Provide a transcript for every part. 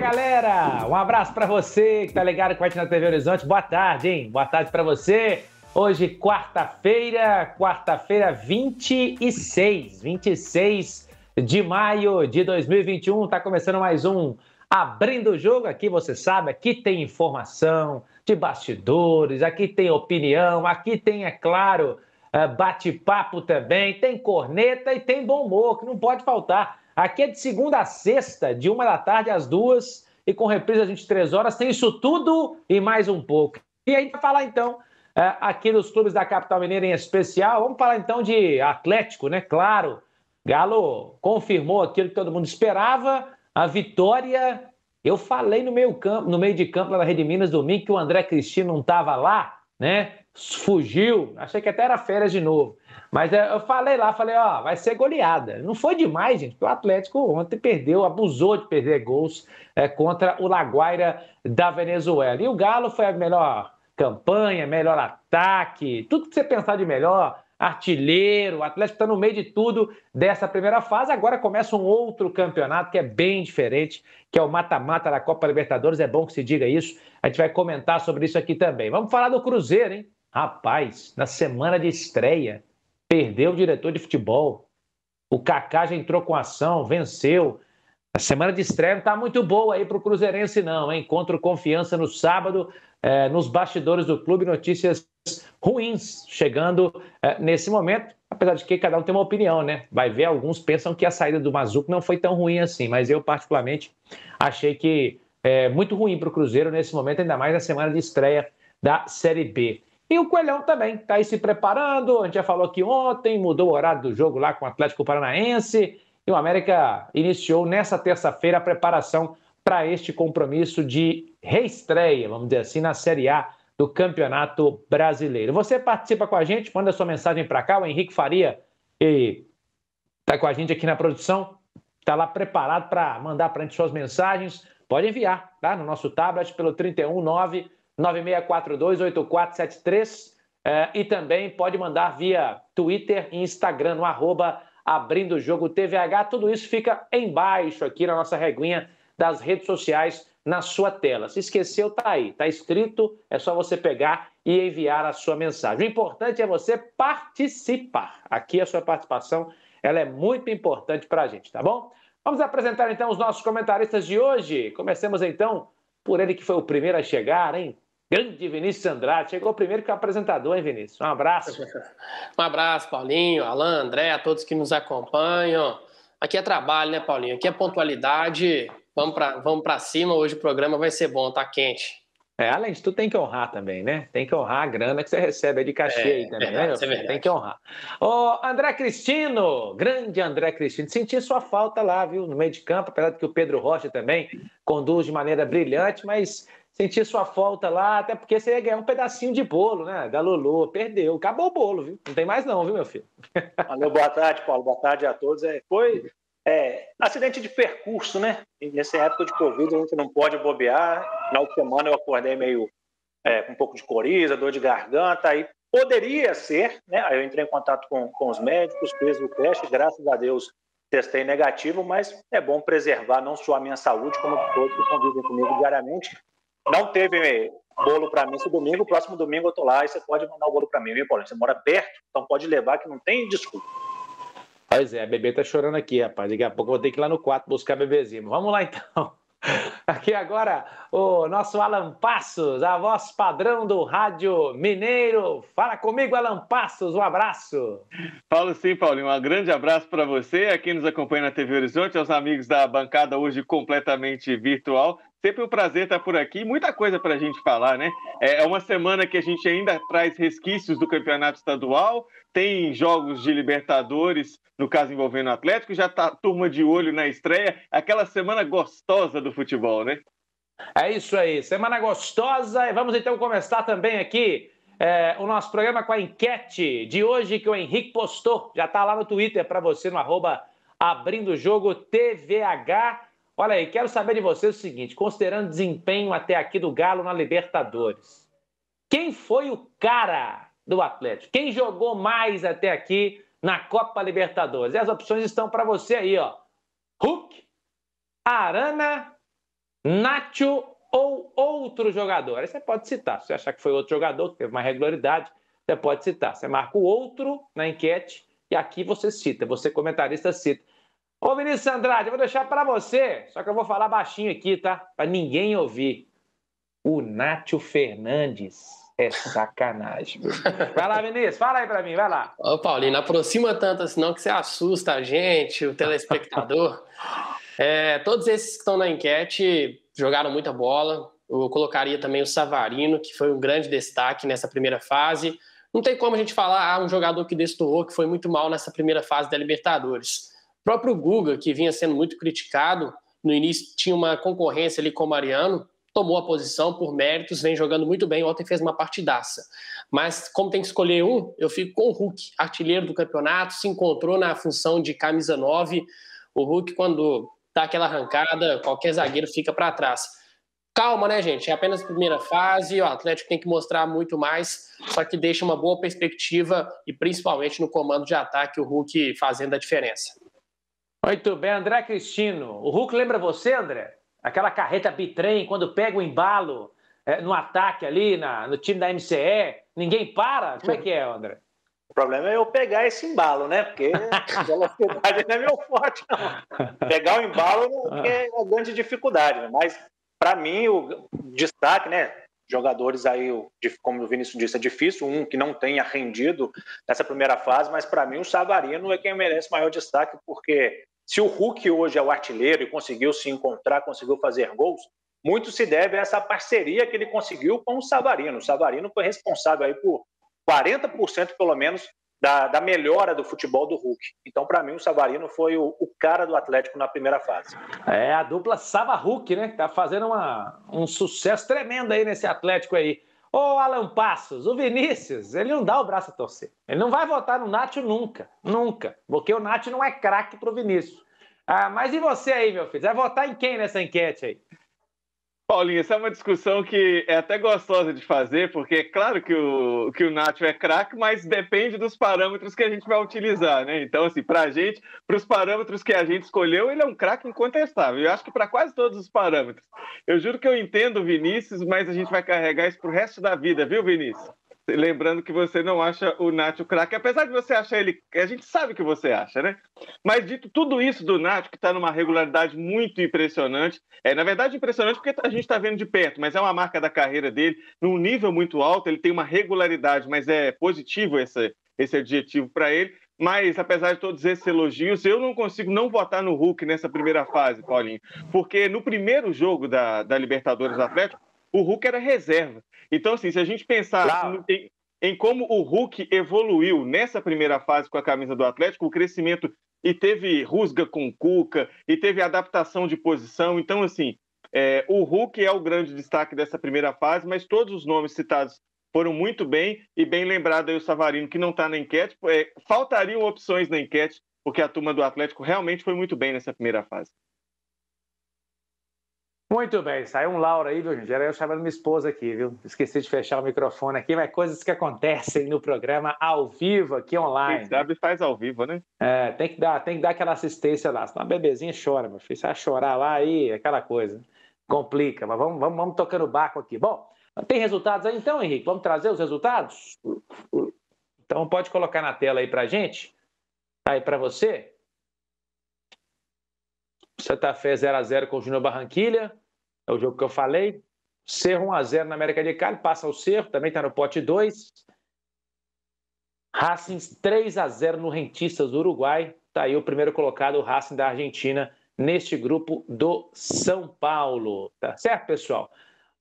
galera! Um abraço para você que tá ligado com a gente na TV Horizonte. Boa tarde, hein? Boa tarde para você. Hoje, quarta-feira, quarta-feira 26, 26 de maio de 2021. Tá começando mais um Abrindo o Jogo. Aqui você sabe, aqui tem informação de bastidores, aqui tem opinião, aqui tem, é claro, eh, bate-papo também, tem corneta e tem bom humor, que não pode faltar Aqui é de segunda a sexta, de uma da tarde às duas, e com represa às 23 horas. Tem isso tudo e mais um pouco. E aí, para falar então é, aqui dos clubes da capital mineira em especial, vamos falar então de Atlético, né? Claro, Galo confirmou aquilo que todo mundo esperava, a vitória. Eu falei no meio, campo, no meio de campo lá na Rede Minas domingo que o André Cristino não estava lá né? Fugiu, achei que até era férias de novo. Mas é, eu falei lá, falei, ó, vai ser goleada. Não foi demais, gente, porque o Atlético ontem perdeu, abusou de perder gols é, contra o Laguaira da Venezuela. E o Galo foi a melhor campanha, melhor ataque, tudo que você pensar de melhor, artilheiro, o Atlético está no meio de tudo dessa primeira fase. Agora começa um outro campeonato que é bem diferente, que é o mata-mata da Copa Libertadores. É bom que se diga isso. A gente vai comentar sobre isso aqui também. Vamos falar do Cruzeiro, hein? Rapaz, na semana de estreia, perdeu o diretor de futebol. O Kaká já entrou com ação, venceu. A semana de estreia não está muito boa aí para o Cruzeirense, não. Hein? Encontro confiança no sábado, eh, nos bastidores do clube, notícias ruins chegando é, nesse momento, apesar de que cada um tem uma opinião, né? Vai ver, alguns pensam que a saída do Mazuco não foi tão ruim assim, mas eu, particularmente, achei que é muito ruim para o Cruzeiro nesse momento, ainda mais na semana de estreia da Série B. E o Coelhão também está aí se preparando. A gente já falou aqui ontem, mudou o horário do jogo lá com o Atlético Paranaense. E o América iniciou nessa terça-feira a preparação para este compromisso de reestreia, vamos dizer assim, na Série A do Campeonato Brasileiro. Você participa com a gente, manda sua mensagem para cá, o Henrique Faria está com a gente aqui na produção, está lá preparado para mandar para a gente suas mensagens. Pode enviar, tá? No nosso tablet pelo 319 9642 8473 é, e também pode mandar via Twitter e Instagram no arroba abrindo jogo TVH. Tudo isso fica embaixo aqui na nossa reguinha das redes sociais na sua tela. Se esqueceu, tá aí, tá escrito, é só você pegar e enviar a sua mensagem. O importante é você participar. Aqui a sua participação, ela é muito importante para a gente, tá bom? Vamos apresentar então os nossos comentaristas de hoje. Comecemos então por ele que foi o primeiro a chegar, hein? Grande Vinícius Andrade, chegou primeiro que o apresentador, hein, Vinícius? Um abraço. Um abraço, Paulinho, Alain, André, a todos que nos acompanham. Aqui é trabalho, né, Paulinho? Aqui é pontualidade Vamos para vamos pra cima, hoje o programa vai ser bom, tá quente. É, além disso, tu tem que honrar também, né? Tem que honrar a grana que você recebe de cachê é, aí também, verdade, né? É tem que honrar. Ô, André Cristino, grande André Cristino, senti sua falta lá, viu, no meio de campo, apesar de que o Pedro Rocha também conduz de maneira brilhante, mas senti sua falta lá, até porque você ia ganhar um pedacinho de bolo, né? da Lulu perdeu, acabou o bolo, viu? Não tem mais não, viu, meu filho? Valeu, boa tarde, Paulo, boa tarde a todos. É, foi, é, acidente de percurso, né? nessa época de Covid a gente não pode bobear. Na última semana eu acordei meio é, com um pouco de coriza, dor de garganta, aí poderia ser, né? Aí eu entrei em contato com, com os médicos, fiz o teste, graças a Deus testei negativo, mas é bom preservar não só a minha saúde, como todos que convivem comigo diariamente. Não teve bolo para mim esse domingo, próximo domingo eu tô lá e você pode mandar o bolo para mim, viu, Paulinho? Você mora perto, então pode levar que não tem desculpa. Pois é, a bebê tá chorando aqui, rapaz. Daqui a pouco eu vou ter que ir lá no quarto buscar a bebezinho. Vamos lá então. Aqui agora o nosso Alan Passos, a voz padrão do Rádio Mineiro. Fala comigo, Alan Passos, um abraço. Falo sim, Paulinho. Um grande abraço para você, a quem nos acompanha na TV Horizonte, aos amigos da bancada hoje completamente virtual. Sempre um prazer estar por aqui. Muita coisa para a gente falar, né? É, é uma semana que a gente ainda traz resquícios do campeonato estadual, tem jogos de Libertadores, no caso envolvendo o Atlético, já tá turma de olho na estreia, aquela semana gostosa do futebol, né? É isso aí, semana gostosa. E vamos então começar também aqui é, o nosso programa com a enquete de hoje que o Henrique postou. Já está lá no Twitter para você, no arroba Abrindo Jogo TVH. Olha aí, quero saber de vocês o seguinte: considerando o desempenho até aqui do Galo na Libertadores, quem foi o cara do Atlético? Quem jogou mais até aqui na Copa Libertadores? E as opções estão para você aí, ó. Hulk, Arana, Nacho ou outro jogador. Aí você pode citar. Se você achar que foi outro jogador, que teve mais regularidade, você pode citar. Você marca o outro na enquete e aqui você cita. Você, comentarista, cita. Ô, Vinícius Andrade, eu vou deixar para você, só que eu vou falar baixinho aqui, tá? Para ninguém ouvir. O Nátio Fernandes. É sacanagem. vai lá, Vinícius, fala aí para mim, vai lá. Ô, Paulinho, aproxima tanto assim não que você assusta a gente, o telespectador. é, todos esses que estão na enquete jogaram muita bola. Eu colocaria também o Savarino, que foi um grande destaque nessa primeira fase. Não tem como a gente falar, ah, um jogador que destoou, que foi muito mal nessa primeira fase da Libertadores. O próprio Guga, que vinha sendo muito criticado, no início tinha uma concorrência ali com o Mariano, tomou a posição por méritos, vem jogando muito bem. Ontem fez uma partidaça. Mas, como tem que escolher um, eu fico com o Hulk, artilheiro do campeonato, se encontrou na função de camisa 9. O Hulk, quando dá aquela arrancada, qualquer zagueiro fica para trás. Calma, né, gente? É apenas primeira fase. O Atlético tem que mostrar muito mais, só que deixa uma boa perspectiva e, principalmente, no comando de ataque, o Hulk fazendo a diferença. Muito bem, André Cristino. O Hulk lembra você, André? Aquela carreta bitrem, quando pega o embalo é, no ataque ali, na, no time da MCE, ninguém para? Como é que é, André? O problema é eu pegar esse embalo, né? Porque a velocidade não é meu forte, não. Pegar o embalo é uma é grande dificuldade, né? Mas, para mim, o destaque, né? Jogadores aí, como o Vinícius disse, é difícil. Um que não tenha rendido nessa primeira fase, mas para mim o Savarino é quem merece maior destaque, porque se o Hulk hoje é o artilheiro e conseguiu se encontrar, conseguiu fazer gols, muito se deve a essa parceria que ele conseguiu com o Savarino. O Savarino foi responsável aí por 40% pelo menos da, da, melhora do futebol do Hulk. Então, para mim, o Savarino foi o, o, cara do Atlético na primeira fase. É, a dupla Sava-Hulk, né? Tá fazendo uma, um sucesso tremendo aí nesse Atlético aí. Ô Alan Passos, o Vinícius, ele não dá o braço a torcer. Ele não vai votar no Nacho nunca, nunca. Porque o Nacho não é craque pro Vinícius. Ah, mas e você aí, meu filho? Vai votar em quem nessa enquete aí? Paulinho, essa é uma discussão que é até gostosa de fazer, porque é claro que o, que o Nacho é craque, mas depende dos parâmetros que a gente vai utilizar, né? Então, assim, a gente, para os parâmetros que a gente escolheu, ele é um craque incontestável. Eu acho que para quase todos os parâmetros. Eu juro que eu entendo o Vinícius, mas a gente vai carregar isso pro resto da vida, viu, Vinícius? Lembrando que você não acha o Nath o craque, apesar de você achar ele. A gente sabe que você acha, né? Mas dito tudo isso do Nath, que está numa regularidade muito impressionante, é na verdade impressionante porque a gente está vendo de perto, mas é uma marca da carreira dele, num nível muito alto, ele tem uma regularidade, mas é positivo esse, esse adjetivo para ele. Mas, apesar de todos esses elogios, eu não consigo não votar no Hulk nessa primeira fase, Paulinho. Porque no primeiro jogo da, da Libertadores Atlético, o Hulk era reserva. Então, assim, se a gente pensar claro. em, em, como o Hulk evoluiu nessa primeira fase com a camisa do Atlético, o crescimento e teve rusga com o Cuca, e teve adaptação de posição. Então, assim, é, o Hulk é o grande destaque dessa primeira fase, mas todos os nomes citados foram muito bem, e bem lembrado aí o Savarino, que não está na enquete. É, faltariam opções na enquete, porque a turma do Atlético realmente foi muito bem nessa primeira fase. Muito bem, saiu um Laura aí, viu, gente? Era eu chamando minha esposa aqui, viu? Esqueci de fechar o microfone aqui, mas coisas que acontecem no programa ao vivo, aqui online. Quem sabe né? faz ao vivo, né? É, tem que dar, tem que dar aquela assistência lá. Senão a bebezinha chora, meu filho. Se ela chorar lá, aí aquela coisa. Né? Complica, mas vamos, vamos, vamos tocando o barco aqui. Bom, tem resultados aí então, Henrique? Vamos trazer os resultados? Então pode colocar na tela aí pra gente. Aí para você. Santa Fé 0x0 com o Júnior Barranquilha, é o jogo que eu falei. Cerro 1x0 na América de Cali, passa o Cerro, também está no pote 2. Racing 3x0 no Rentistas do Uruguai. Está aí o primeiro colocado, o Racing da Argentina, neste grupo do São Paulo. Tá certo, pessoal?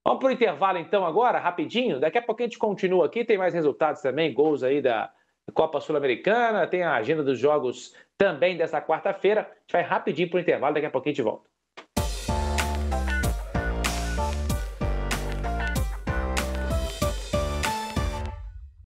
Vamos para o intervalo então agora, rapidinho. Daqui a pouco a gente continua aqui, tem mais resultados também, gols aí da, Copa Sul-Americana, tem a agenda dos jogos também dessa quarta-feira. A gente vai rapidinho para o intervalo, daqui a pouquinho a gente volta.